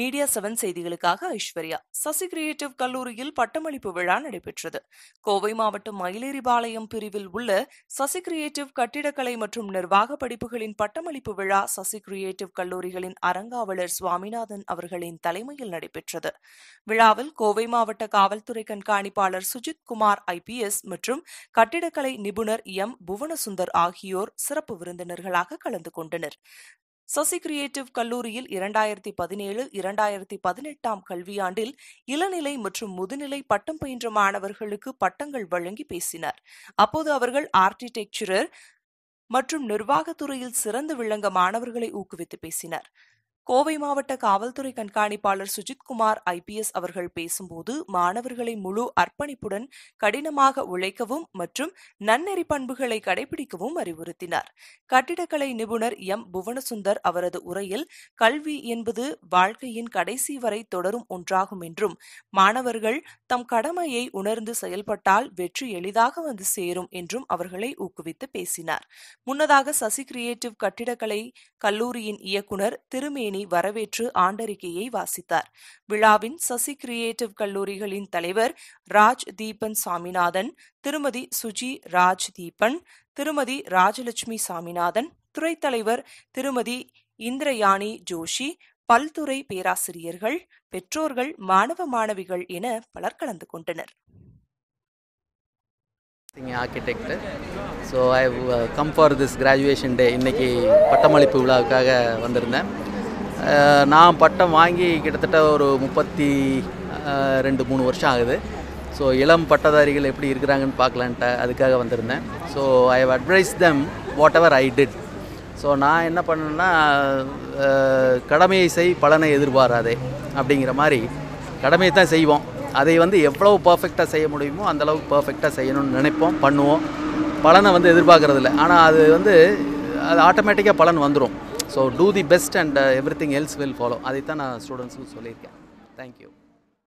media seven செய்திகளுக்காக Aishwarya Sasi creative கல்லூரியில் பட்டமளிப்பு விழா நடைபெற்றது கோவை மாவட்டம் மயிலேறிபாளையம் பிரிவில் உள்ள சசி கிரியேட்டிவ் கட்டிடக்கலை மற்றும் நிர்வாக படிப்புகளின் பட்டமளிப்பு விழா சசி கிரியேட்டிவ் கல்லூரிகளின் அரங்காவலர் சுவாமிநாதன் அவர்களின் தலைமையில் நடைபெற்றது விழாவில் கோவை மாவட்ட காவல்துறை கண்காணிப்பாளர் சுஜித் குமார் ஐபிஎஸ் மற்றும் கட்டிடக்கலை நிபுணர் எம் புவனசுந்தர் ஆகியோர் சிறப்பு விருந்தினர்களாக கலந்து கொண்டனர் சசி கிரியேட்டிவ் கல்லூரியில் இரண்டாயிரத்தி பதினேழு இரண்டாயிரத்தி பதினெட்டாம் கல்வியாண்டில் இளநிலை மற்றும் முதுநிலை பட்டம் பயின்ற மாணவர்களுக்கு பட்டங்கள் வழங்கி பேசினர் அப்போது அவர்கள் ஆர்கிடெக்சரர் மற்றும் நிர்வாகத்துறையில் சிறந்து விளங்க மாணவர்களை ஊக்குவித்து பேசினர் கோவை மாவட்ட காவல்துறை கண்காணிப்பாளர் சுஜித்குமார் ஐபிஎஸ் அவர்கள் பேசும்போது மாணவர்களை முழு அர்ப்பணிப்புடன் கடினமாக உழைக்கவும் மற்றும் நன்னெறி பண்புகளை கடைபிடிக்கவும் அறிவுறுத்தினார் கட்டிடக்கலை நிபுணர் எம் புவனசுந்தர் அவரது உரையில் கல்வி என்பது வாழ்க்கையின் கடைசி வரை தொடரும் ஒன்றாகும் என்றும் மாணவர்கள் தம் கடமையை உணர்ந்து செயல்பட்டால் வெற்றி எளிதாக வந்து சேரும் என்றும் அவர்களை ஊக்குவித்து பேசினார் முன்னதாக சசி கிரியேட்டிவ் கட்டிடக்கலை கல்லூரியின் இயக்குநர் திருமேனி பழனி வரவேற்று ஆண்டறிக்கையை வாசித்தார் விழாவின் சசி கிரியேட்டிவ் கல்லூரிகளின் தலைவர் ராஜ் தீபன் சாமிநாதன் திருமதி சுஜி ராஜ் தீபன் திருமதி ராஜலட்சுமி சாமிநாதன் துறைத் தலைவர் திருமதி இந்திரயானி ஜோஷி பல்துறை பேராசிரியர்கள் பெற்றோர்கள் மாணவ மாணவிகள் என பலர் கலந்து கொண்டனர் architect so I come for this graduation day இன்னைக்கு பட்டமளிப்பு விழாவுக்காக வந்திருந்தேன் நான் பட்டம் வாங்கி கிட்டத்தட்ட ஒரு முப்பத்தி ரெண்டு மூணு வருஷம் ஆகுது ஸோ இளம் பட்டதாரிகள் எப்படி இருக்கிறாங்கன்னு பார்க்கலான்ட்டு அதுக்காக வந்திருந்தேன் so I have advise them whatever I did so நான் என்ன பண்ணேன்னா கடமையை செய் பலனை எதிர்பாராதே அப்படிங்கிற மாதிரி கடமையை தான் செய்வோம் அதை வந்து எவ்வளவு பர்ஃபெக்டாக செய்ய முடியுமோ அந்தளவுக்கு பர்ஃபெக்டாக செய்யணும்னு நினைப்போம் பண்ணுவோம் பலனை வந்து எதிர்பார்க்குறதில்ல ஆனால் அது வந்து அது ஆட்டோமேட்டிக்காக பலன் வந்துடும் so do the best and everything else will follow அதைத்தான் நான் ஸ்டூடெண்ட்ஸுக்கு சொல்லியிருக்கேன் தேங்க்யூ